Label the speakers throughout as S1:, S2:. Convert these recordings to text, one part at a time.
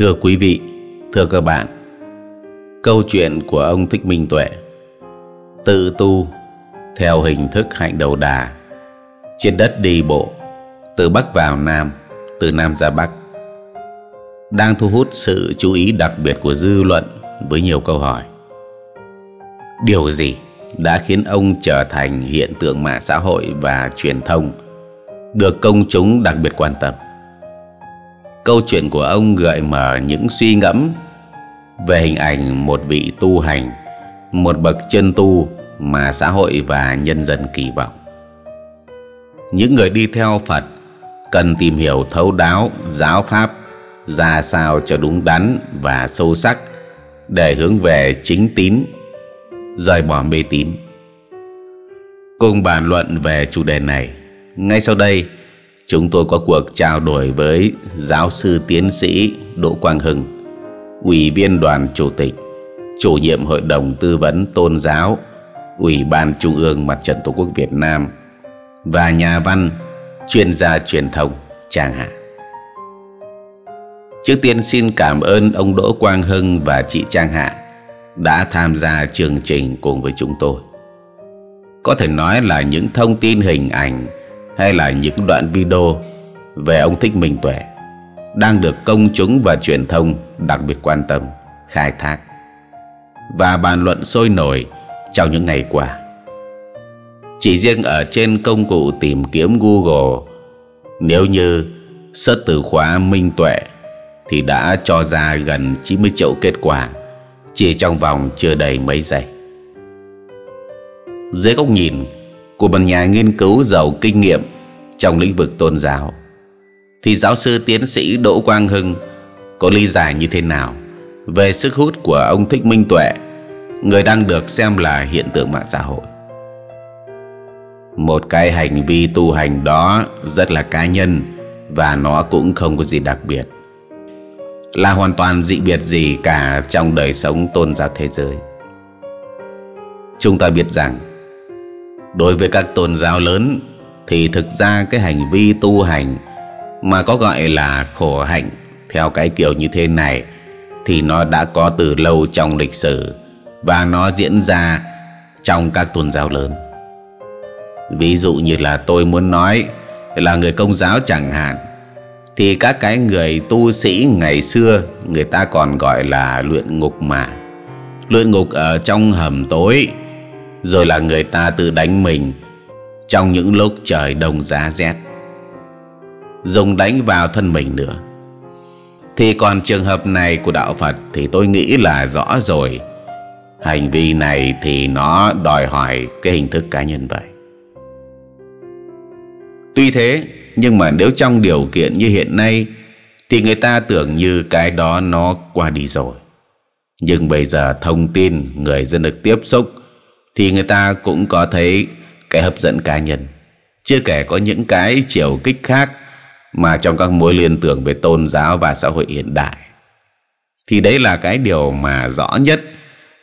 S1: Thưa quý vị, thưa các bạn, câu chuyện của ông Thích Minh Tuệ tự tu theo hình thức hạnh đầu đà trên đất đi bộ từ Bắc vào Nam, từ Nam ra Bắc đang thu hút sự chú ý đặc biệt của dư luận với nhiều câu hỏi. Điều gì đã khiến ông trở thành hiện tượng mạng xã hội và truyền thông được công chúng đặc biệt quan tâm? câu chuyện của ông gợi mở những suy ngẫm về hình ảnh một vị tu hành một bậc chân tu mà xã hội và nhân dân kỳ vọng những người đi theo phật cần tìm hiểu thấu đáo giáo pháp ra sao cho đúng đắn và sâu sắc để hướng về chính tín rời bỏ mê tín cùng bàn luận về chủ đề này ngay sau đây Chúng tôi có cuộc trao đổi với giáo sư tiến sĩ Đỗ Quang Hưng, Ủy viên đoàn chủ tịch, chủ nhiệm Hội đồng Tư vấn Tôn giáo, Ủy ban Trung ương Mặt trận Tổ quốc Việt Nam và nhà văn, chuyên gia truyền thông Trang Hạ. Trước tiên xin cảm ơn ông Đỗ Quang Hưng và chị Trang Hạ đã tham gia chương trình cùng với chúng tôi. Có thể nói là những thông tin hình ảnh hay là những đoạn video về ông Thích Minh Tuệ đang được công chúng và truyền thông đặc biệt quan tâm, khai thác và bàn luận sôi nổi trong những ngày qua. Chỉ riêng ở trên công cụ tìm kiếm Google, nếu như search từ khóa Minh Tuệ thì đã cho ra gần 90 triệu kết quả chỉ trong vòng chưa đầy mấy giây. Dưới góc nhìn của một nhà nghiên cứu giàu kinh nghiệm trong lĩnh vực tôn giáo thì giáo sư tiến sĩ Đỗ Quang Hưng có lý giải như thế nào về sức hút của ông Thích Minh Tuệ, người đang được xem là hiện tượng mạng xã hội. Một cái hành vi tu hành đó rất là cá nhân và nó cũng không có gì đặc biệt. Là hoàn toàn dị biệt gì cả trong đời sống tôn giáo thế giới. Chúng ta biết rằng đối với các tôn giáo lớn thì thực ra cái hành vi tu hành mà có gọi là khổ hạnh theo cái kiểu như thế này thì nó đã có từ lâu trong lịch sử và nó diễn ra trong các tôn giáo lớn. Ví dụ như là tôi muốn nói là người công giáo chẳng hạn thì các cái người tu sĩ ngày xưa người ta còn gọi là luyện ngục mà. Luyện ngục ở trong hầm tối rồi là người ta tự đánh mình trong những lúc trời đông giá rét dùng đánh vào thân mình nữa thì còn trường hợp này của đạo phật thì tôi nghĩ là rõ rồi hành vi này thì nó đòi hỏi cái hình thức cá nhân vậy tuy thế nhưng mà nếu trong điều kiện như hiện nay thì người ta tưởng như cái đó nó qua đi rồi nhưng bây giờ thông tin người dân được tiếp xúc thì người ta cũng có thấy cái hấp dẫn cá nhân chưa kể có những cái chiều kích khác mà trong các mối liên tưởng về tôn giáo và xã hội hiện đại thì đấy là cái điều mà rõ nhất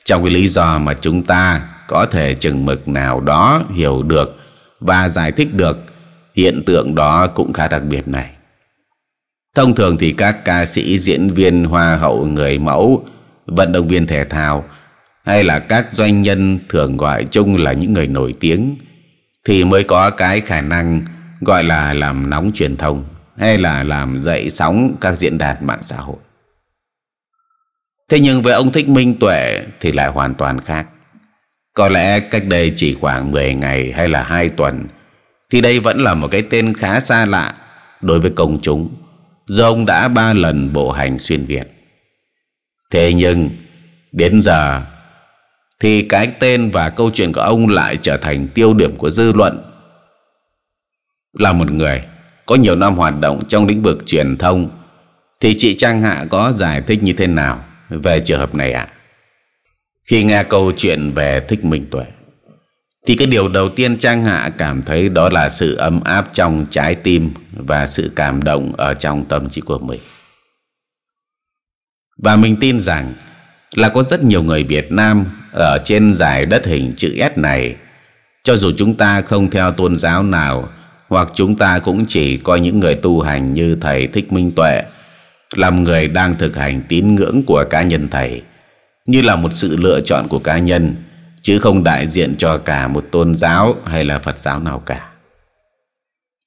S1: trong cái lý do mà chúng ta có thể chừng mực nào đó hiểu được và giải thích được hiện tượng đó cũng khá đặc biệt này thông thường thì các ca sĩ diễn viên hoa hậu người mẫu vận động viên thể thao hay là các doanh nhân thường gọi chung là những người nổi tiếng thì mới có cái khả năng gọi là làm nóng truyền thông hay là làm dậy sóng các diễn đàn mạng xã hội. Thế nhưng với ông Thích Minh Tuệ thì lại hoàn toàn khác. Có lẽ cách đây chỉ khoảng 10 ngày hay là 2 tuần thì đây vẫn là một cái tên khá xa lạ đối với công chúng do ông đã ba lần bộ hành xuyên Việt. Thế nhưng đến giờ thì cái tên và câu chuyện của ông lại trở thành tiêu điểm của dư luận. Là một người có nhiều năm hoạt động trong lĩnh vực truyền thông thì chị Trang Hạ có giải thích như thế nào về trường hợp này ạ? Khi nghe câu chuyện về thích minh tuệ thì cái điều đầu tiên Trang Hạ cảm thấy đó là sự ấm áp trong trái tim và sự cảm động ở trong tâm trí của mình. Và mình tin rằng là có rất nhiều người Việt Nam ở trên dải đất hình chữ S này. Cho dù chúng ta không theo tôn giáo nào, hoặc chúng ta cũng chỉ coi những người tu hành như Thầy Thích Minh Tuệ, làm người đang thực hành tín ngưỡng của cá nhân Thầy, như là một sự lựa chọn của cá nhân, chứ không đại diện cho cả một tôn giáo hay là Phật giáo nào cả.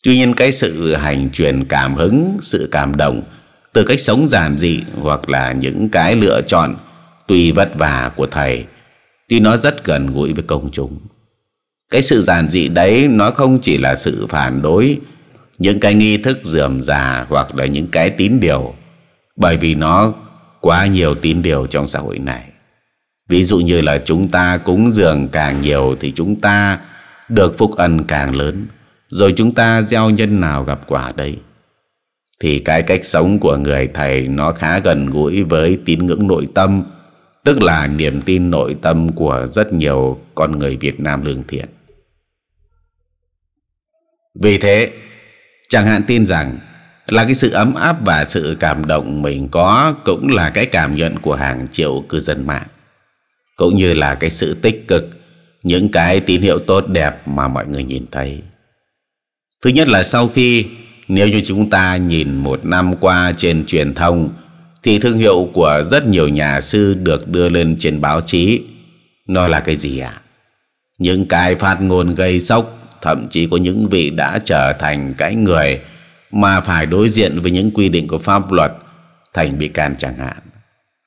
S1: Tuy nhiên cái sự hành truyền cảm hứng, sự cảm động từ cách sống giản dị hoặc là những cái lựa chọn tùy vất vả của thầy Tuy nó rất gần gũi với công chúng Cái sự giản dị đấy Nó không chỉ là sự phản đối Những cái nghi thức dườm già Hoặc là những cái tín điều Bởi vì nó quá nhiều tín điều trong xã hội này Ví dụ như là chúng ta cúng dường càng nhiều Thì chúng ta được phúc ân càng lớn Rồi chúng ta gieo nhân nào gặp quả đấy Thì cái cách sống của người thầy Nó khá gần gũi với tín ngưỡng nội tâm tức là niềm tin nội tâm của rất nhiều con người Việt Nam lương thiện. Vì thế, chẳng hạn tin rằng là cái sự ấm áp và sự cảm động mình có cũng là cái cảm nhận của hàng triệu cư dân mạng, cũng như là cái sự tích cực, những cái tín hiệu tốt đẹp mà mọi người nhìn thấy. Thứ nhất là sau khi nếu như chúng ta nhìn một năm qua trên truyền thông thì thương hiệu của rất nhiều nhà sư được đưa lên trên báo chí. Nó là cái gì ạ? Những cái phát ngôn gây sốc, thậm chí có những vị đã trở thành cái người mà phải đối diện với những quy định của pháp luật thành bị can chẳng hạn.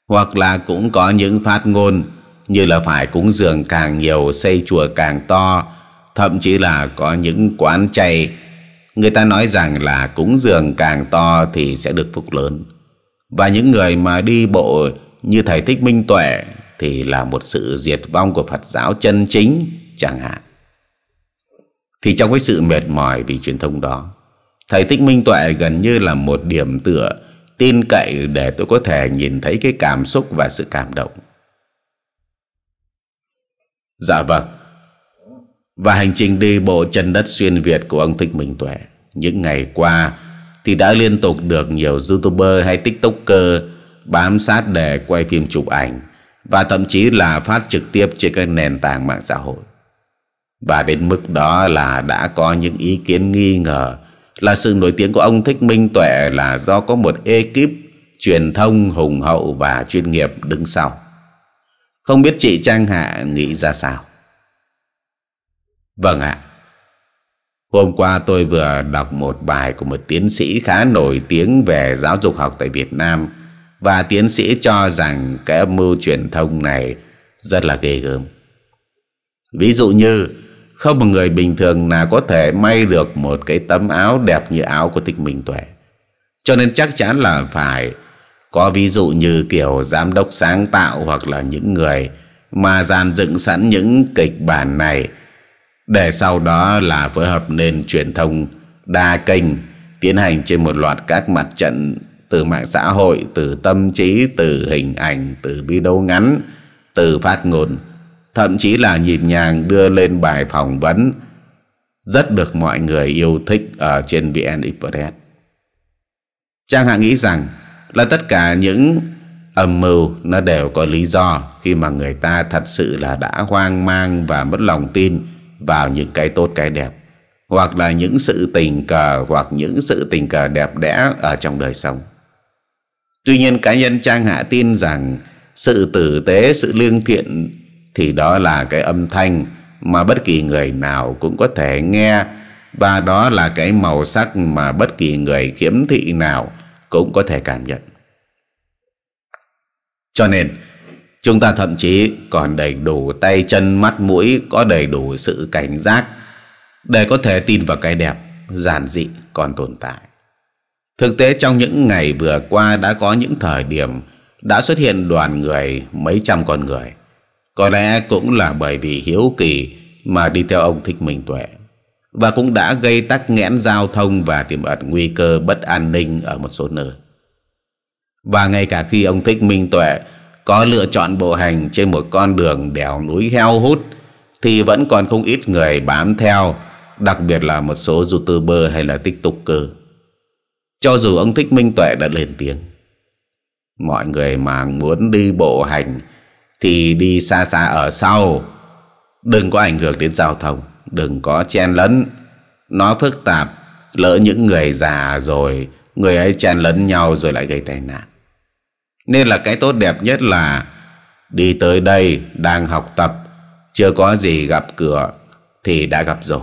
S1: Hoặc là cũng có những phát ngôn như là phải cúng dường càng nhiều, xây chùa càng to, thậm chí là có những quán chay Người ta nói rằng là cúng dường càng to thì sẽ được phúc lớn và những người mà đi bộ như thầy Thích Minh Tuệ thì là một sự diệt vong của Phật giáo chân chính chẳng hạn. Thì trong cái sự mệt mỏi vì truyền thông đó, thầy Thích Minh Tuệ gần như là một điểm tựa tin cậy để tôi có thể nhìn thấy cái cảm xúc và sự cảm động. Dạ vâng. Và hành trình đi bộ chân đất xuyên Việt của ông Thích Minh Tuệ những ngày qua thì đã liên tục được nhiều youtuber hay tiktoker bám sát để quay phim chụp ảnh và thậm chí là phát trực tiếp trên các nền tảng mạng xã hội. Và đến mức đó là đã có những ý kiến nghi ngờ là sự nổi tiếng của ông Thích Minh Tuệ là do có một ekip truyền thông hùng hậu và chuyên nghiệp đứng sau. Không biết chị Trang Hạ nghĩ ra sao? Vâng ạ. À. Hôm qua tôi vừa đọc một bài của một tiến sĩ khá nổi tiếng về giáo dục học tại Việt Nam và tiến sĩ cho rằng cái âm mưu truyền thông này rất là ghê gớm. Ví dụ như không một người bình thường nào có thể may được một cái tấm áo đẹp như áo của Thích Minh Tuệ. Cho nên chắc chắn là phải có ví dụ như kiểu giám đốc sáng tạo hoặc là những người mà dàn dựng sẵn những kịch bản này để sau đó là phối hợp nền truyền thông đa kênh tiến hành trên một loạt các mặt trận từ mạng xã hội, từ tâm trí, từ hình ảnh, từ video ngắn, từ phát ngôn, thậm chí là nhịp nhàng đưa lên bài phỏng vấn rất được mọi người yêu thích ở trên VN Express. Trang Hạ nghĩ rằng là tất cả những âm mưu nó đều có lý do khi mà người ta thật sự là đã hoang mang và mất lòng tin vào những cái tốt cái đẹp hoặc là những sự tình cờ hoặc những sự tình cờ đẹp đẽ ở trong đời sống. Tuy nhiên cá nhân Trang Hạ tin rằng sự tử tế, sự lương thiện thì đó là cái âm thanh mà bất kỳ người nào cũng có thể nghe và đó là cái màu sắc mà bất kỳ người khiếm thị nào cũng có thể cảm nhận. Cho nên, Chúng ta thậm chí còn đầy đủ tay chân mắt mũi có đầy đủ sự cảnh giác để có thể tin vào cái đẹp, giản dị còn tồn tại. Thực tế trong những ngày vừa qua đã có những thời điểm đã xuất hiện đoàn người mấy trăm con người. Có lẽ cũng là bởi vì hiếu kỳ mà đi theo ông Thích Minh Tuệ và cũng đã gây tắc nghẽn giao thông và tiềm ẩn nguy cơ bất an ninh ở một số nơi. Và ngay cả khi ông Thích Minh Tuệ có lựa chọn bộ hành trên một con đường đèo núi heo hút thì vẫn còn không ít người bám theo, đặc biệt là một số youtuber hay là tiktoker. Cho dù ông Thích Minh Tuệ đã lên tiếng, mọi người mà muốn đi bộ hành thì đi xa xa ở sau, đừng có ảnh hưởng đến giao thông, đừng có chen lấn, nó phức tạp, lỡ những người già rồi, người ấy chen lấn nhau rồi lại gây tai nạn. Nên là cái tốt đẹp nhất là đi tới đây đang học tập, chưa có gì gặp cửa thì đã gặp rồi.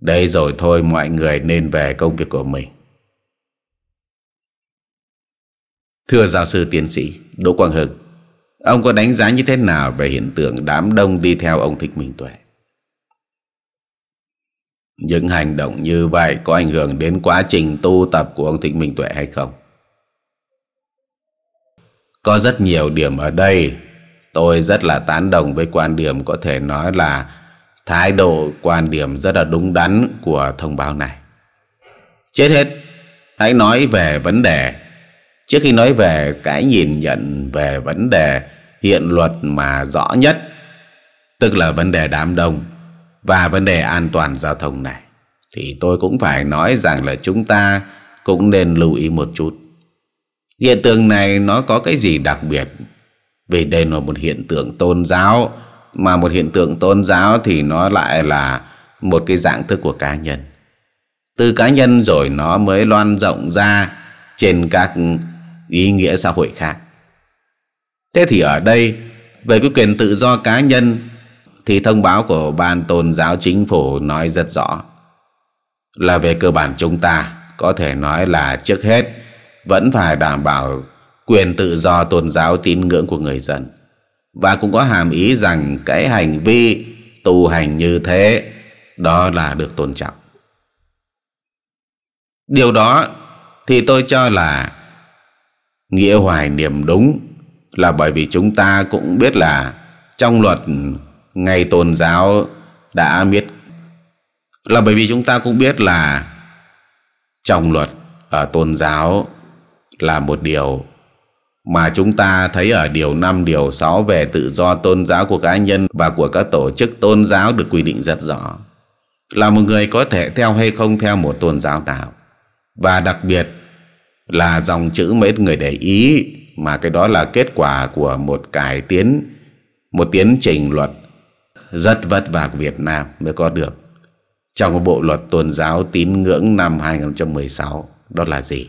S1: Đây rồi thôi mọi người nên về công việc của mình. Thưa giáo sư tiến sĩ Đỗ Quang Hưng, ông có đánh giá như thế nào về hiện tượng đám đông đi theo ông Thích Minh Tuệ? Những hành động như vậy có ảnh hưởng đến quá trình tu tập của ông Thích Minh Tuệ hay không? Có rất nhiều điểm ở đây Tôi rất là tán đồng với quan điểm có thể nói là thái độ quan điểm rất là đúng đắn của thông báo này. Chết hết, hãy nói về vấn đề. Trước khi nói về cái nhìn nhận về vấn đề hiện luật mà rõ nhất, tức là vấn đề đám đông và vấn đề an toàn giao thông này, thì tôi cũng phải nói rằng là chúng ta cũng nên lưu ý một chút. Hiện tượng này nó có cái gì đặc biệt Vì đây là một hiện tượng tôn giáo Mà một hiện tượng tôn giáo thì nó lại là một cái dạng thức của cá nhân Từ cá nhân rồi nó mới loan rộng ra trên các ý nghĩa xã hội khác Thế thì ở đây về cái quyền tự do cá nhân thì thông báo của ban tôn giáo chính phủ nói rất rõ là về cơ bản chúng ta có thể nói là trước hết vẫn phải đảm bảo quyền tự do tôn giáo tín ngưỡng của người dân và cũng có hàm ý rằng cái hành vi tu hành như thế đó là được tôn trọng điều đó thì tôi cho là nghĩa hoài niềm đúng là bởi vì chúng ta cũng biết là trong luật ngày tôn giáo đã biết là bởi vì chúng ta cũng biết là trong luật ở ờ, tôn giáo là một điều mà chúng ta thấy ở điều 5 điều 6 về tự do tôn giáo của cá nhân và của các tổ chức tôn giáo được quy định rất rõ. Là một người có thể theo hay không theo một tôn giáo nào. Và đặc biệt là dòng chữ mấy người để ý mà cái đó là kết quả của một cải tiến, một tiến trình luật rất vất vả của Việt Nam mới có được trong bộ luật tôn giáo tín ngưỡng năm 2016 đó là gì?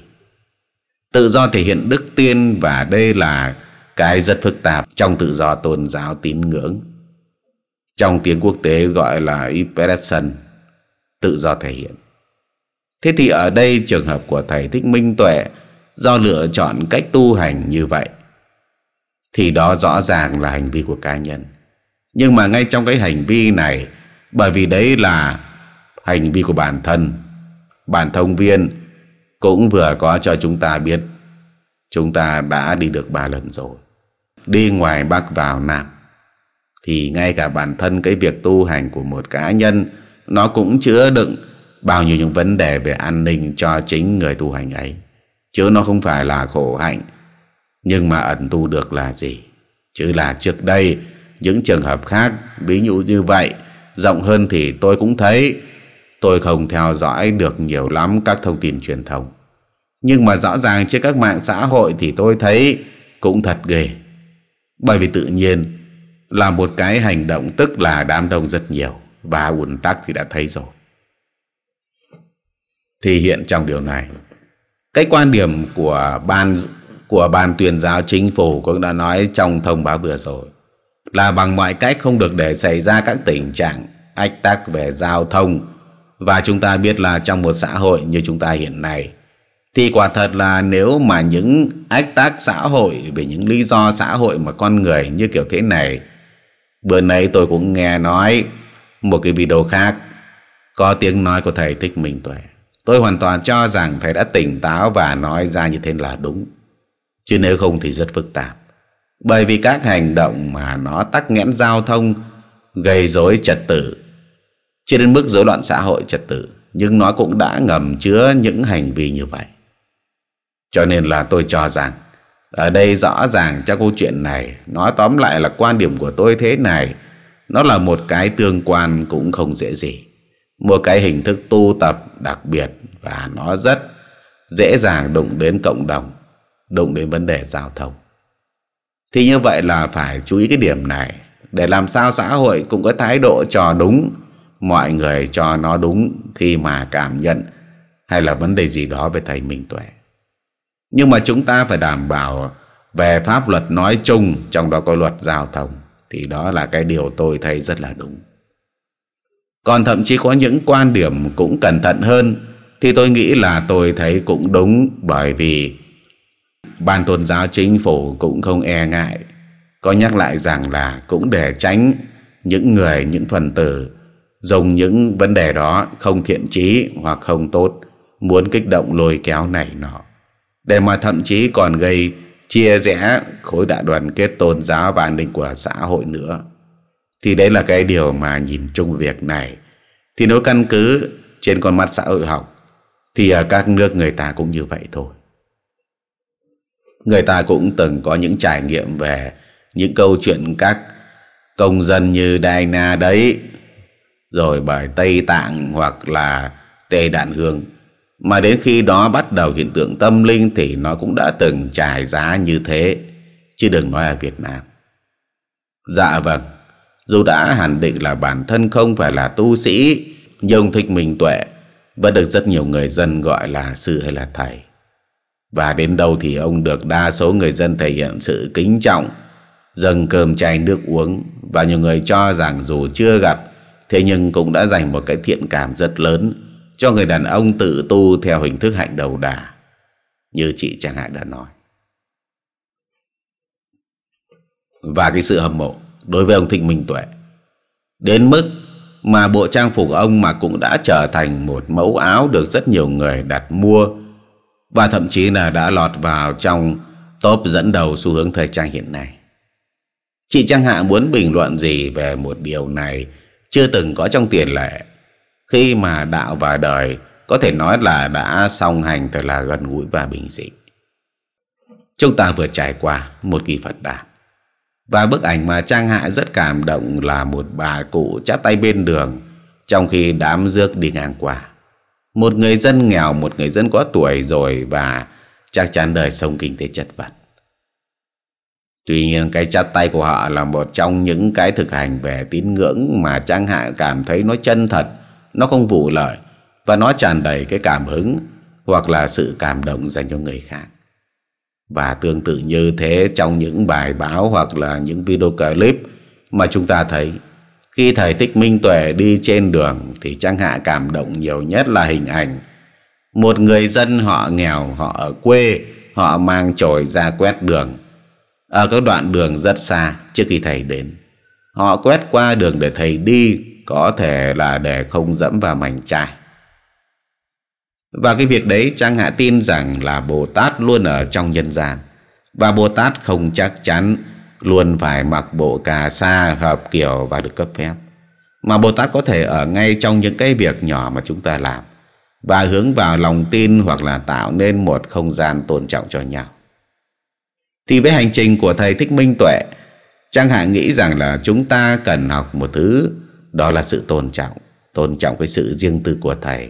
S1: Tự do thể hiện đức tin và đây là cái rất phức tạp trong tự do tôn giáo tín ngưỡng. Trong tiếng quốc tế gọi là expression, tự do thể hiện. Thế thì ở đây trường hợp của thầy Thích Minh Tuệ do lựa chọn cách tu hành như vậy thì đó rõ ràng là hành vi của cá nhân. Nhưng mà ngay trong cái hành vi này bởi vì đấy là hành vi của bản thân, bản thông viên cũng vừa có cho chúng ta biết chúng ta đã đi được ba lần rồi đi ngoài bắc vào nam thì ngay cả bản thân cái việc tu hành của một cá nhân nó cũng chứa đựng bao nhiêu những vấn đề về an ninh cho chính người tu hành ấy chứ nó không phải là khổ hạnh nhưng mà ẩn tu được là gì chứ là trước đây những trường hợp khác ví dụ như vậy rộng hơn thì tôi cũng thấy tôi không theo dõi được nhiều lắm các thông tin truyền thông nhưng mà rõ ràng trên các mạng xã hội thì tôi thấy cũng thật ghê. Bởi vì tự nhiên là một cái hành động tức là đám đông rất nhiều và ùn tắc thì đã thấy rồi. Thì hiện trong điều này, cái quan điểm của ban của ban tuyên giáo chính phủ cũng đã nói trong thông báo vừa rồi là bằng mọi cách không được để xảy ra các tình trạng ách tắc về giao thông và chúng ta biết là trong một xã hội như chúng ta hiện nay thì quả thật là nếu mà những ách tác xã hội về những lý do xã hội mà con người như kiểu thế này bữa nay tôi cũng nghe nói một cái video khác có tiếng nói của thầy thích minh tuệ tôi hoàn toàn cho rằng thầy đã tỉnh táo và nói ra như thế là đúng chứ nếu không thì rất phức tạp bởi vì các hành động mà nó tắc nghẽn giao thông gây rối trật tự chưa đến mức rối loạn xã hội trật tự nhưng nó cũng đã ngầm chứa những hành vi như vậy cho nên là tôi cho rằng ở đây rõ ràng cho câu chuyện này Nó tóm lại là quan điểm của tôi thế này Nó là một cái tương quan cũng không dễ gì Một cái hình thức tu tập đặc biệt Và nó rất dễ dàng đụng đến cộng đồng Đụng đến vấn đề giao thông Thì như vậy là phải chú ý cái điểm này Để làm sao xã hội cũng có thái độ cho đúng Mọi người cho nó đúng khi mà cảm nhận Hay là vấn đề gì đó về thầy Minh Tuệ nhưng mà chúng ta phải đảm bảo về pháp luật nói chung trong đó có luật giao thông thì đó là cái điều tôi thấy rất là đúng. Còn thậm chí có những quan điểm cũng cẩn thận hơn thì tôi nghĩ là tôi thấy cũng đúng bởi vì ban tôn giáo chính phủ cũng không e ngại có nhắc lại rằng là cũng để tránh những người những phần tử dùng những vấn đề đó không thiện trí hoặc không tốt muốn kích động lôi kéo này nọ để mà thậm chí còn gây chia rẽ khối đại đoàn kết tôn giáo và an ninh của xã hội nữa. Thì đấy là cái điều mà nhìn chung việc này. Thì nếu căn cứ trên con mắt xã hội học, thì ở các nước người ta cũng như vậy thôi. Người ta cũng từng có những trải nghiệm về những câu chuyện các công dân như Đài Na đấy, rồi bởi Tây Tạng hoặc là Tây Đạn Hương mà đến khi đó bắt đầu hiện tượng tâm linh thì nó cũng đã từng trải giá như thế, chứ đừng nói ở Việt Nam. Dạ vâng, dù đã hẳn định là bản thân không phải là tu sĩ, nhưng thích mình tuệ vẫn được rất nhiều người dân gọi là sư hay là thầy. Và đến đâu thì ông được đa số người dân thể hiện sự kính trọng, dâng cơm chai nước uống và nhiều người cho rằng dù chưa gặp, thế nhưng cũng đã dành một cái thiện cảm rất lớn cho người đàn ông tự tu theo hình thức hạnh đầu đà như chị Trang Hạ đã nói. Và cái sự hâm mộ đối với ông Thịnh Minh Tuệ đến mức mà bộ trang phục ông mà cũng đã trở thành một mẫu áo được rất nhiều người đặt mua và thậm chí là đã lọt vào trong top dẫn đầu xu hướng thời trang hiện nay. Chị Trang Hạ muốn bình luận gì về một điều này chưa từng có trong tiền lệ khi mà đạo và đời có thể nói là đã song hành thật là gần gũi và bình dị chúng ta vừa trải qua một kỳ phật đản và bức ảnh mà trang hạ rất cảm động là một bà cụ chắp tay bên đường trong khi đám rước đi ngang qua một người dân nghèo một người dân có tuổi rồi và chắc chắn đời sống kinh tế chật vật tuy nhiên cái chắp tay của họ là một trong những cái thực hành về tín ngưỡng mà trang hạ cảm thấy nó chân thật nó không vụ lợi và nó tràn đầy cái cảm hứng hoặc là sự cảm động dành cho người khác và tương tự như thế trong những bài báo hoặc là những video clip mà chúng ta thấy khi thầy thích minh tuệ đi trên đường thì trang hạ cảm động nhiều nhất là hình ảnh một người dân họ nghèo họ ở quê họ mang chổi ra quét đường ở các đoạn đường rất xa trước khi thầy đến họ quét qua đường để thầy đi có thể là để không dẫm vào mảnh chai và cái việc đấy trang hạ tin rằng là bồ tát luôn ở trong nhân gian và bồ tát không chắc chắn luôn phải mặc bộ cà sa hợp kiểu và được cấp phép mà bồ tát có thể ở ngay trong những cái việc nhỏ mà chúng ta làm và hướng vào lòng tin hoặc là tạo nên một không gian tôn trọng cho nhau thì với hành trình của thầy thích minh tuệ trang hạ nghĩ rằng là chúng ta cần học một thứ đó là sự tôn trọng Tôn trọng cái sự riêng tư của thầy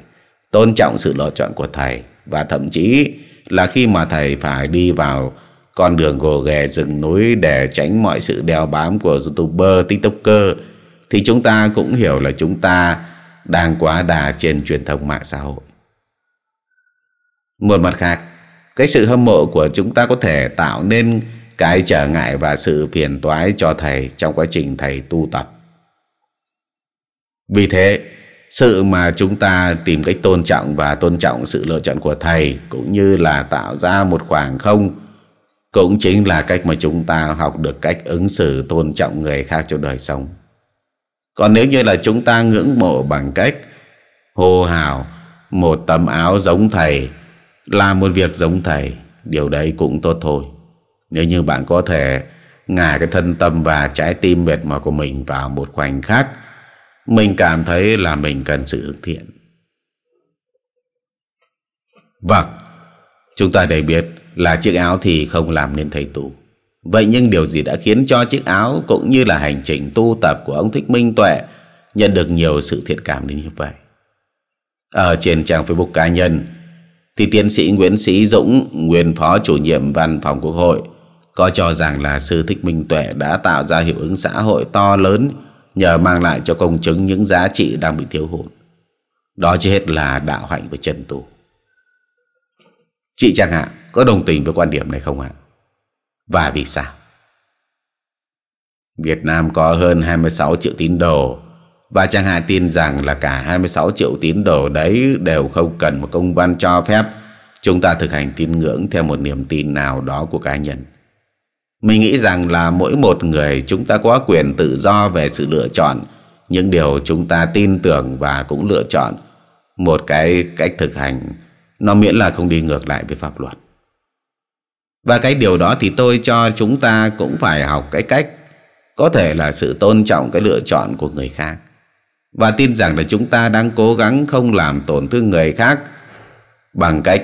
S1: Tôn trọng sự lựa chọn của thầy Và thậm chí là khi mà thầy phải đi vào con đường gồ ghề rừng núi để tránh mọi sự đeo bám của youtuber, tiktoker thì chúng ta cũng hiểu là chúng ta đang quá đà trên truyền thông mạng xã hội. Một mặt khác, cái sự hâm mộ của chúng ta có thể tạo nên cái trở ngại và sự phiền toái cho thầy trong quá trình thầy tu tập. Vì thế, sự mà chúng ta tìm cách tôn trọng và tôn trọng sự lựa chọn của thầy cũng như là tạo ra một khoảng không cũng chính là cách mà chúng ta học được cách ứng xử tôn trọng người khác trong đời sống. Còn nếu như là chúng ta ngưỡng mộ bằng cách hô hào một tấm áo giống thầy làm một việc giống thầy, điều đấy cũng tốt thôi. Nếu như bạn có thể ngả cái thân tâm và trái tim mệt mỏi của mình vào một khoảnh khắc mình cảm thấy là mình cần sự hướng thiện Vâng Chúng ta đều biết là chiếc áo thì không làm nên thầy tu Vậy nhưng điều gì đã khiến cho chiếc áo Cũng như là hành trình tu tập của ông Thích Minh Tuệ Nhận được nhiều sự thiện cảm đến như vậy Ở trên trang Facebook cá nhân Thì tiến sĩ Nguyễn Sĩ Dũng Nguyên phó chủ nhiệm văn phòng quốc hội Có cho rằng là sư Thích Minh Tuệ đã tạo ra hiệu ứng xã hội to lớn nhờ mang lại cho công chứng những giá trị đang bị thiếu hụt đó chưa hết là đạo hạnh và chân tu chị chẳng hạn có đồng tình với quan điểm này không ạ và vì sao Việt Nam có hơn 26 triệu tín đồ và chẳng hạn tin rằng là cả 26 triệu tín đồ đấy đều không cần một công văn cho phép chúng ta thực hành tín ngưỡng theo một niềm tin nào đó của cá nhân mình nghĩ rằng là mỗi một người chúng ta có quyền tự do về sự lựa chọn những điều chúng ta tin tưởng và cũng lựa chọn một cái cách thực hành nó miễn là không đi ngược lại với pháp luật. Và cái điều đó thì tôi cho chúng ta cũng phải học cái cách có thể là sự tôn trọng cái lựa chọn của người khác và tin rằng là chúng ta đang cố gắng không làm tổn thương người khác bằng cách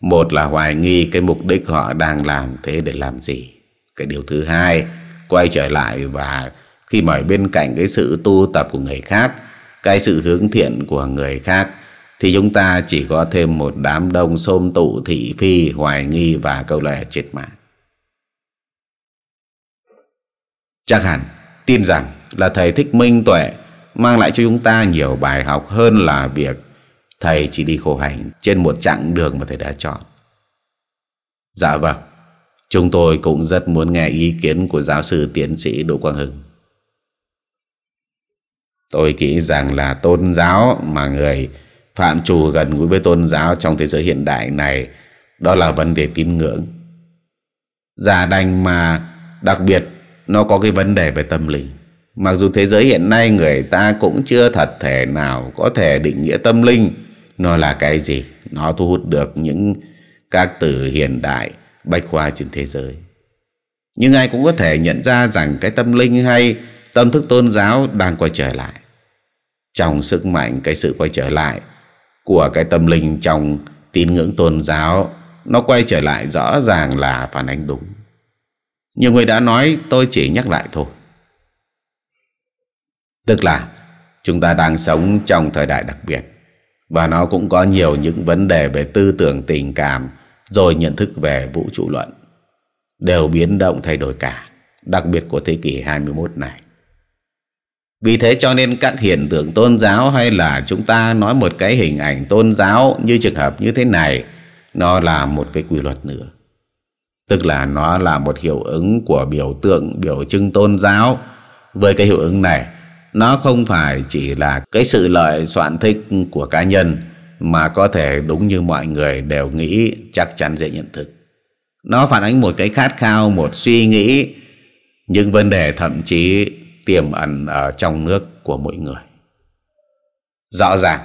S1: một là hoài nghi cái mục đích họ đang làm thế để làm gì cái điều thứ hai quay trở lại và khi mà bên cạnh cái sự tu tập của người khác cái sự hướng thiện của người khác thì chúng ta chỉ có thêm một đám đông xôm tụ thị phi hoài nghi và câu lệ triệt mạng chắc hẳn tin rằng là thầy thích minh tuệ mang lại cho chúng ta nhiều bài học hơn là việc thầy chỉ đi khổ hành trên một chặng đường mà thầy đã chọn dạ vâng Chúng tôi cũng rất muốn nghe ý kiến của giáo sư tiến sĩ Đỗ Quang Hưng. Tôi nghĩ rằng là tôn giáo mà người phạm trù gần gũi với tôn giáo trong thế giới hiện đại này đó là vấn đề tín ngưỡng. Giả đành mà đặc biệt nó có cái vấn đề về tâm linh. Mặc dù thế giới hiện nay người ta cũng chưa thật thể nào có thể định nghĩa tâm linh nó là cái gì. Nó thu hút được những các từ hiện đại bách khoa trên thế giới. Nhưng ai cũng có thể nhận ra rằng cái tâm linh hay tâm thức tôn giáo đang quay trở lại. Trong sức mạnh cái sự quay trở lại của cái tâm linh trong tín ngưỡng tôn giáo, nó quay trở lại rõ ràng là phản ánh đúng. Nhiều người đã nói tôi chỉ nhắc lại thôi. Tức là chúng ta đang sống trong thời đại đặc biệt và nó cũng có nhiều những vấn đề về tư tưởng tình cảm rồi nhận thức về vũ trụ luận đều biến động thay đổi cả, đặc biệt của thế kỷ 21 này. Vì thế cho nên các hiện tượng tôn giáo hay là chúng ta nói một cái hình ảnh tôn giáo như trường hợp như thế này, nó là một cái quy luật nữa. Tức là nó là một hiệu ứng của biểu tượng, biểu trưng tôn giáo. Với cái hiệu ứng này, nó không phải chỉ là cái sự lợi soạn thích của cá nhân, mà có thể đúng như mọi người đều nghĩ chắc chắn dễ nhận thức. Nó phản ánh một cái khát khao, một suy nghĩ, những vấn đề thậm chí tiềm ẩn ở trong nước của mỗi người. Rõ ràng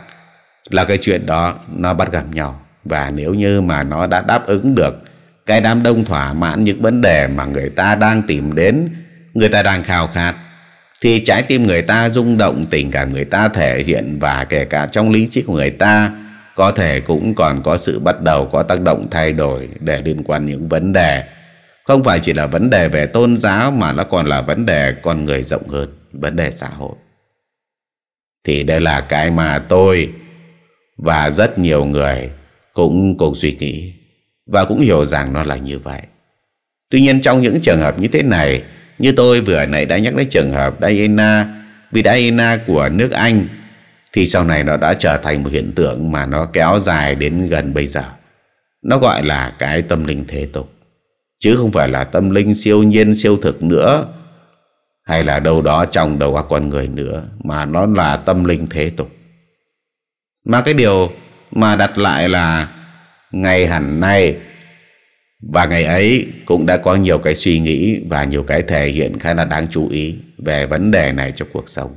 S1: là cái chuyện đó nó bắt gặp nhau và nếu như mà nó đã đáp ứng được cái đám đông thỏa mãn những vấn đề mà người ta đang tìm đến, người ta đang khao khát thì trái tim người ta rung động tình cảm người ta thể hiện và kể cả trong lý trí của người ta có thể cũng còn có sự bắt đầu có tác động thay đổi để liên quan những vấn đề không phải chỉ là vấn đề về tôn giáo mà nó còn là vấn đề con người rộng hơn vấn đề xã hội thì đây là cái mà tôi và rất nhiều người cũng cùng suy nghĩ và cũng hiểu rằng nó là như vậy tuy nhiên trong những trường hợp như thế này như tôi vừa nãy đã nhắc đến trường hợp Diana vì Diana của nước Anh thì sau này nó đã trở thành một hiện tượng mà nó kéo dài đến gần bây giờ. Nó gọi là cái tâm linh thế tục, chứ không phải là tâm linh siêu nhiên siêu thực nữa hay là đâu đó trong đầu óc con người nữa mà nó là tâm linh thế tục. Mà cái điều mà đặt lại là ngày hẳn nay và ngày ấy cũng đã có nhiều cái suy nghĩ và nhiều cái thể hiện khá là đáng chú ý về vấn đề này trong cuộc sống.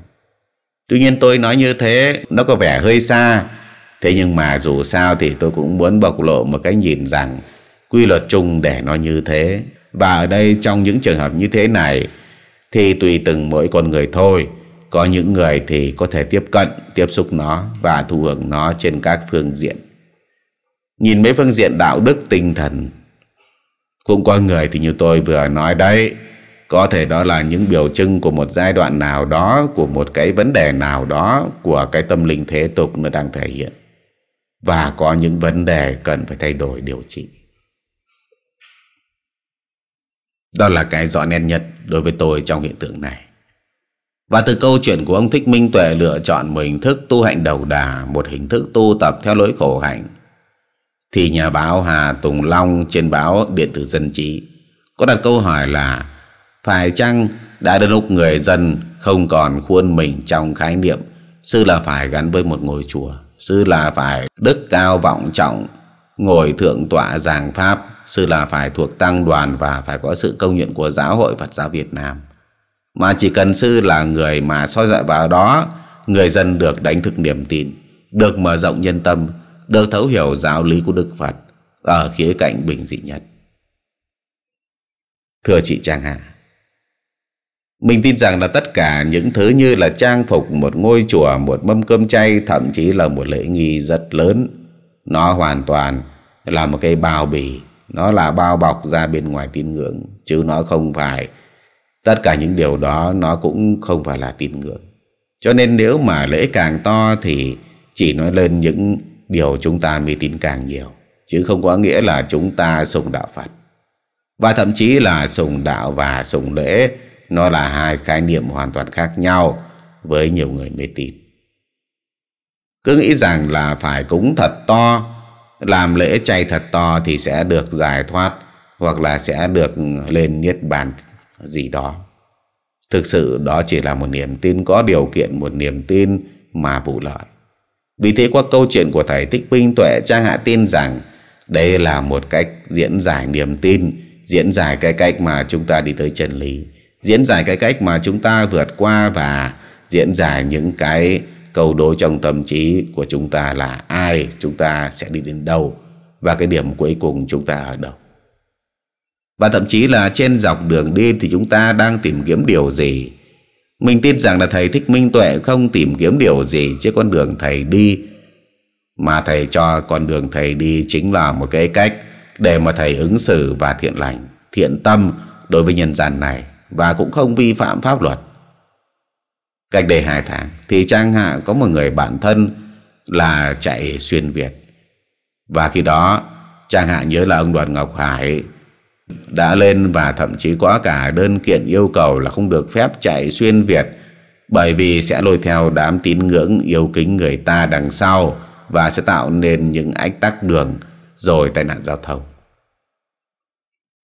S1: Tuy nhiên tôi nói như thế nó có vẻ hơi xa. Thế nhưng mà dù sao thì tôi cũng muốn bộc lộ một cái nhìn rằng quy luật chung để nó như thế. Và ở đây trong những trường hợp như thế này thì tùy từng mỗi con người thôi. Có những người thì có thể tiếp cận, tiếp xúc nó và thu hưởng nó trên các phương diện. Nhìn mấy phương diện đạo đức tinh thần. Cũng có người thì như tôi vừa nói đấy, có thể đó là những biểu trưng của một giai đoạn nào đó của một cái vấn đề nào đó của cái tâm linh thế tục nó đang thể hiện và có những vấn đề cần phải thay đổi điều trị đó là cái rõ nét nhất đối với tôi trong hiện tượng này và từ câu chuyện của ông Thích Minh Tuệ lựa chọn một hình thức tu hạnh đầu đà, một hình thức tu tập theo lối khổ hạnh, thì nhà báo Hà Tùng Long trên báo Điện tử Dân Trí có đặt câu hỏi là phải chăng đã đến lúc người dân không còn khuôn mình trong khái niệm Sư là phải gắn với một ngôi chùa Sư là phải đức cao vọng trọng Ngồi thượng tọa giảng pháp Sư là phải thuộc tăng đoàn Và phải có sự công nhận của giáo hội Phật giáo Việt Nam Mà chỉ cần sư là người mà soi dọi vào đó Người dân được đánh thức niềm tin Được mở rộng nhân tâm Được thấu hiểu giáo lý của Đức Phật Ở khía cạnh bình dị nhất Thưa chị Trang Hà mình tin rằng là tất cả những thứ như là trang phục, một ngôi chùa, một mâm cơm chay, thậm chí là một lễ nghi rất lớn. Nó hoàn toàn là một cái bao bì, nó là bao bọc ra bên ngoài tín ngưỡng, chứ nó không phải. Tất cả những điều đó nó cũng không phải là tín ngưỡng. Cho nên nếu mà lễ càng to thì chỉ nói lên những điều chúng ta mê tín càng nhiều, chứ không có nghĩa là chúng ta sùng đạo Phật. Và thậm chí là sùng đạo và sùng lễ nó là hai khái niệm hoàn toàn khác nhau với nhiều người mê tín. Cứ nghĩ rằng là phải cúng thật to, làm lễ chay thật to thì sẽ được giải thoát hoặc là sẽ được lên niết bàn gì đó. Thực sự đó chỉ là một niềm tin có điều kiện một niềm tin mà vụ lợi. Vì thế qua câu chuyện của thầy Thích Minh Tuệ Trang Hạ tin rằng đây là một cách diễn giải niềm tin, diễn giải cái cách mà chúng ta đi tới chân lý diễn giải cái cách mà chúng ta vượt qua và diễn giải những cái cầu đối trong tâm trí của chúng ta là ai, chúng ta sẽ đi đến đâu và cái điểm cuối cùng chúng ta ở đâu. Và thậm chí là trên dọc đường đi thì chúng ta đang tìm kiếm điều gì. Mình tin rằng là thầy Thích Minh Tuệ không tìm kiếm điều gì trên con đường thầy đi mà thầy cho con đường thầy đi chính là một cái cách để mà thầy ứng xử và thiện lành, thiện tâm đối với nhân gian này và cũng không vi phạm pháp luật. Cách đây hai tháng thì Trang Hạ có một người bạn thân là chạy xuyên Việt. Và khi đó Trang Hạ nhớ là ông Đoàn Ngọc Hải đã lên và thậm chí có cả đơn kiện yêu cầu là không được phép chạy xuyên Việt bởi vì sẽ lôi theo đám tín ngưỡng yêu kính người ta đằng sau và sẽ tạo nên những ách tắc đường rồi tai nạn giao thông.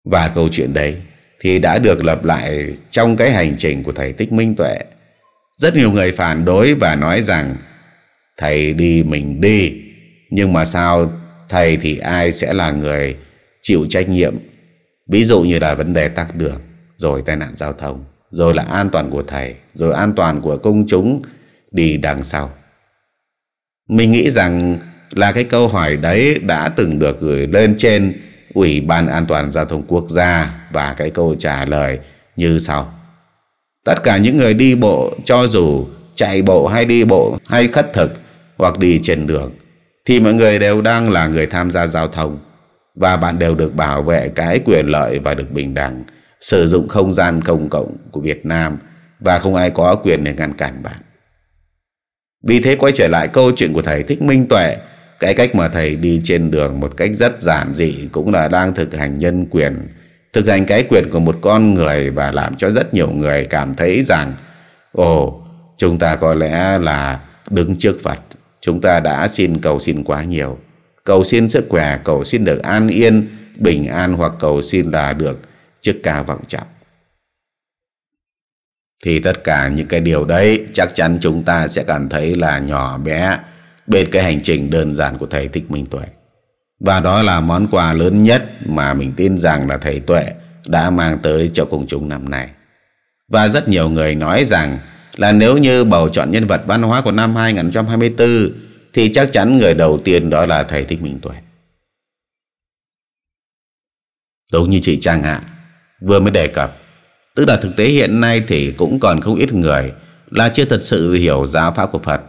S1: Và câu chuyện đấy thì đã được lập lại trong cái hành trình của thầy Tích Minh Tuệ. Rất nhiều người phản đối và nói rằng thầy đi mình đi, nhưng mà sao thầy thì ai sẽ là người chịu trách nhiệm? Ví dụ như là vấn đề tắc đường, rồi tai nạn giao thông, rồi là an toàn của thầy, rồi an toàn của công chúng đi đằng sau. Mình nghĩ rằng là cái câu hỏi đấy đã từng được gửi lên trên Ủy ban An toàn Giao thông Quốc gia và cái câu trả lời như sau. Tất cả những người đi bộ cho dù chạy bộ hay đi bộ hay khất thực hoặc đi trên đường thì mọi người đều đang là người tham gia giao thông và bạn đều được bảo vệ cái quyền lợi và được bình đẳng sử dụng không gian công cộng của Việt Nam và không ai có quyền để ngăn cản bạn. Vì thế quay trở lại câu chuyện của thầy Thích Minh Tuệ cái cách mà thầy đi trên đường một cách rất giản dị cũng là đang thực hành nhân quyền thực hành cái quyền của một con người và làm cho rất nhiều người cảm thấy rằng ồ chúng ta có lẽ là đứng trước phật chúng ta đã xin cầu xin quá nhiều cầu xin sức khỏe cầu xin được an yên bình an hoặc cầu xin là được chức ca vọng trọng thì tất cả những cái điều đấy chắc chắn chúng ta sẽ cảm thấy là nhỏ bé bên cái hành trình đơn giản của thầy Thích Minh Tuệ. Và đó là món quà lớn nhất mà mình tin rằng là thầy Tuệ đã mang tới cho công chúng năm nay. Và rất nhiều người nói rằng là nếu như bầu chọn nhân vật văn hóa của năm 2024 thì chắc chắn người đầu tiên đó là thầy Thích Minh Tuệ. Đúng như chị Trang Hạ vừa mới đề cập, tức là thực tế hiện nay thì cũng còn không ít người là chưa thật sự hiểu giáo pháp của Phật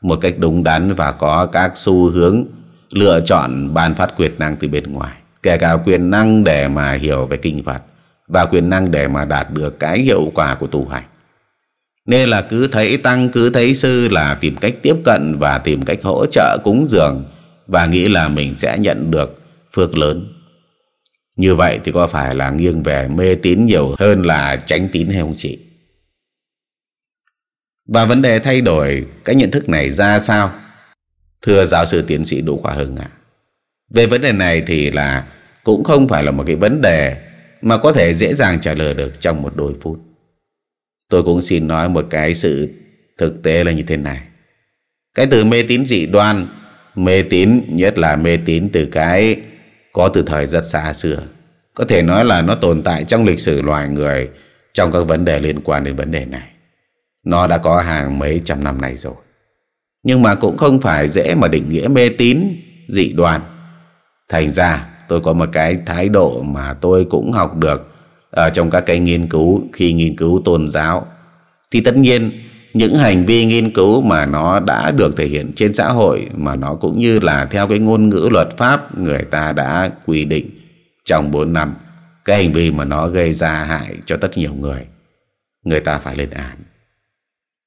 S1: một cách đúng đắn và có các xu hướng lựa chọn ban phát quyền năng từ bên ngoài kể cả quyền năng để mà hiểu về kinh Phật và quyền năng để mà đạt được cái hiệu quả của tu hành nên là cứ thấy tăng cứ thấy sư là tìm cách tiếp cận và tìm cách hỗ trợ cúng dường và nghĩ là mình sẽ nhận được phước lớn như vậy thì có phải là nghiêng về mê tín nhiều hơn là tránh tín hay không chị? Và vấn đề thay đổi cái nhận thức này ra sao? Thưa giáo sư tiến sĩ Đỗ Khoa Hưng ạ. À, về vấn đề này thì là cũng không phải là một cái vấn đề mà có thể dễ dàng trả lời được trong một đôi phút. Tôi cũng xin nói một cái sự thực tế là như thế này. Cái từ mê tín dị đoan, mê tín nhất là mê tín từ cái có từ thời rất xa xưa. Có thể nói là nó tồn tại trong lịch sử loài người trong các vấn đề liên quan đến vấn đề này. Nó đã có hàng mấy trăm năm nay rồi Nhưng mà cũng không phải dễ mà định nghĩa mê tín Dị đoan Thành ra tôi có một cái thái độ Mà tôi cũng học được Ở trong các cái nghiên cứu Khi nghiên cứu tôn giáo Thì tất nhiên những hành vi nghiên cứu mà nó đã được thể hiện trên xã hội mà nó cũng như là theo cái ngôn ngữ luật pháp người ta đã quy định trong 4 năm cái hành vi mà nó gây ra hại cho tất nhiều người người ta phải lên án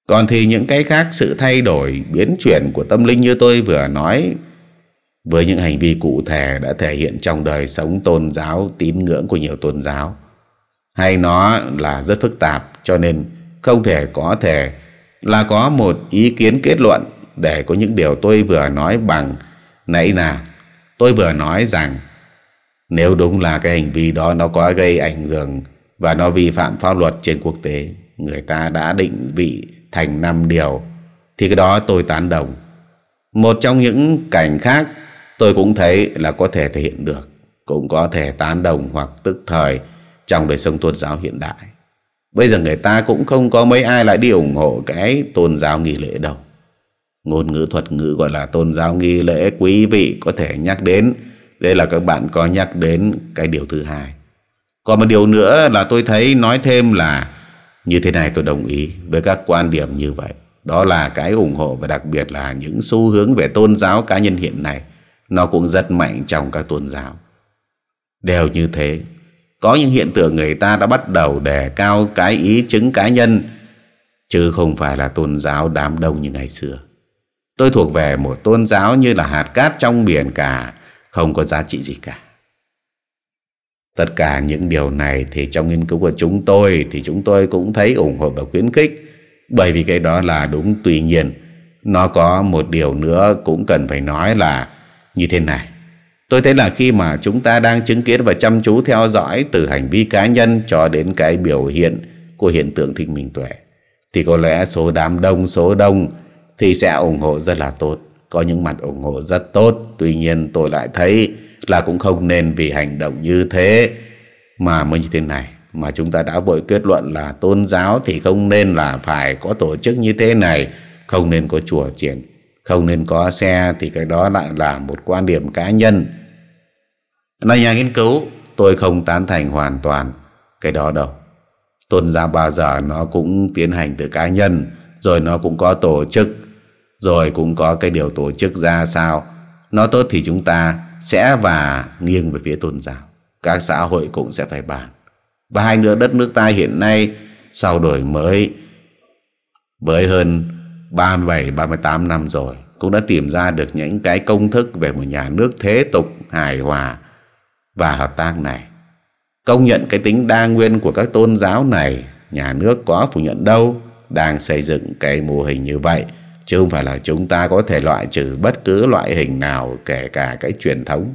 S1: còn thì những cái khác sự thay đổi, biến chuyển của tâm linh như tôi vừa nói với những hành vi cụ thể đã thể hiện trong đời sống tôn giáo, tín ngưỡng của nhiều tôn giáo. Hay nó là rất phức tạp cho nên không thể có thể là có một ý kiến kết luận để có những điều tôi vừa nói bằng nãy là tôi vừa nói rằng nếu đúng là cái hành vi đó nó có gây ảnh hưởng và nó vi phạm pháp luật trên quốc tế, người ta đã định vị thành năm điều thì cái đó tôi tán đồng. Một trong những cảnh khác tôi cũng thấy là có thể thể hiện được, cũng có thể tán đồng hoặc tức thời trong đời sống tôn giáo hiện đại. Bây giờ người ta cũng không có mấy ai lại đi ủng hộ cái tôn giáo nghỉ lễ đâu. Ngôn ngữ thuật ngữ gọi là tôn giáo nghi lễ quý vị có thể nhắc đến. Đây là các bạn có nhắc đến cái điều thứ hai. Còn một điều nữa là tôi thấy nói thêm là như thế này tôi đồng ý với các quan điểm như vậy. Đó là cái ủng hộ và đặc biệt là những xu hướng về tôn giáo cá nhân hiện nay. Nó cũng rất mạnh trong các tôn giáo. Đều như thế, có những hiện tượng người ta đã bắt đầu đề cao cái ý chứng cá nhân chứ không phải là tôn giáo đám đông như ngày xưa. Tôi thuộc về một tôn giáo như là hạt cát trong biển cả, không có giá trị gì cả. Tất cả những điều này thì trong nghiên cứu của chúng tôi thì chúng tôi cũng thấy ủng hộ và khuyến khích bởi vì cái đó là đúng tuy nhiên nó có một điều nữa cũng cần phải nói là như thế này. Tôi thấy là khi mà chúng ta đang chứng kiến và chăm chú theo dõi từ hành vi cá nhân cho đến cái biểu hiện của hiện tượng thịnh minh tuệ thì có lẽ số đám đông số đông thì sẽ ủng hộ rất là tốt có những mặt ủng hộ rất tốt tuy nhiên tôi lại thấy là cũng không nên vì hành động như thế mà mới như thế này mà chúng ta đã vội kết luận là tôn giáo thì không nên là phải có tổ chức như thế này không nên có chùa triển không nên có xe thì cái đó lại là một quan điểm cá nhân là nhà nghiên cứu tôi không tán thành hoàn toàn cái đó đâu tôn giáo bao giờ nó cũng tiến hành từ cá nhân rồi nó cũng có tổ chức rồi cũng có cái điều tổ chức ra sao nó tốt thì chúng ta sẽ và nghiêng về phía tôn giáo các xã hội cũng sẽ phải bàn và hai nữa đất nước ta hiện nay sau đổi mới với hơn 37 38 năm rồi cũng đã tìm ra được những cái công thức về một nhà nước thế tục hài hòa và hợp tác này công nhận cái tính đa nguyên của các tôn giáo này nhà nước có phủ nhận đâu đang xây dựng cái mô hình như vậy chứ không phải là chúng ta có thể loại trừ bất cứ loại hình nào kể cả cái truyền thống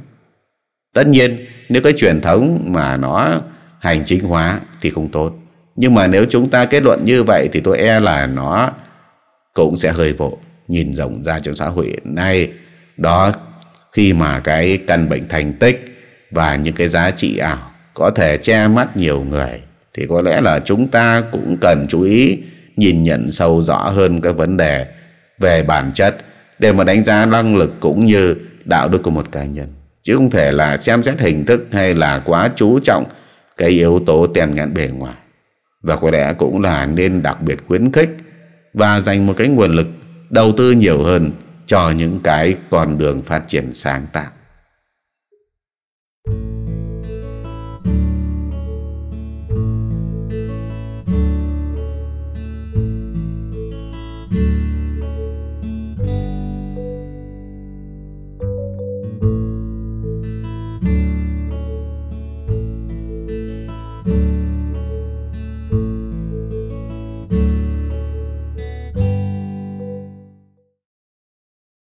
S1: tất nhiên nếu cái truyền thống mà nó hành chính hóa thì không tốt nhưng mà nếu chúng ta kết luận như vậy thì tôi e là nó cũng sẽ hơi vội nhìn rộng ra trong xã hội hiện nay đó khi mà cái căn bệnh thành tích và những cái giá trị ảo có thể che mắt nhiều người thì có lẽ là chúng ta cũng cần chú ý nhìn nhận sâu rõ hơn các vấn đề về bản chất để mà đánh giá năng lực cũng như đạo đức của một cá nhân chứ không thể là xem xét hình thức hay là quá chú trọng cái yếu tố tèn nhãn bề ngoài và có lẽ cũng là nên đặc biệt khuyến khích và dành một cái nguồn lực đầu tư nhiều hơn cho những cái con đường phát triển sáng tạo